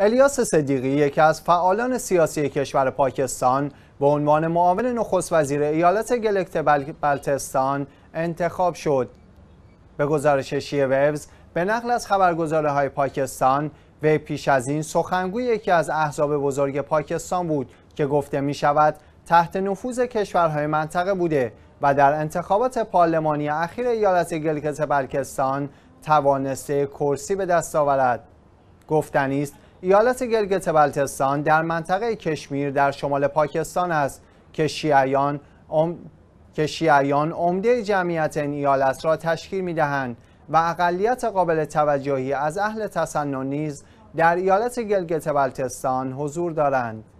الیاس صدیقی یکی از فعالان سیاسی کشور پاکستان به عنوان معاون نخست وزیر ایالت گلکت بلتستان انتخاب شد. به گزارش شیه ویوز به نقل از خبرگزاره های پاکستان و پیش از این سخنگوی یکی از احزاب بزرگ پاکستان بود که گفته می شود تحت نفوذ کشورهای منطقه بوده و در انتخابات پارلمانی اخیر ایالت گلکت بلتستان توانسته کرسی به دست آورد. گفتنی است ایالت گلگت بلتستان در منطقه کشمیر در شمال پاکستان است که شیعیان ام... عمده جمعیت این ایالت را تشکیل می دهند و اقلیت قابل توجهی از اهل تسنن نیز در ایالت گلگت بلتستان حضور دارند.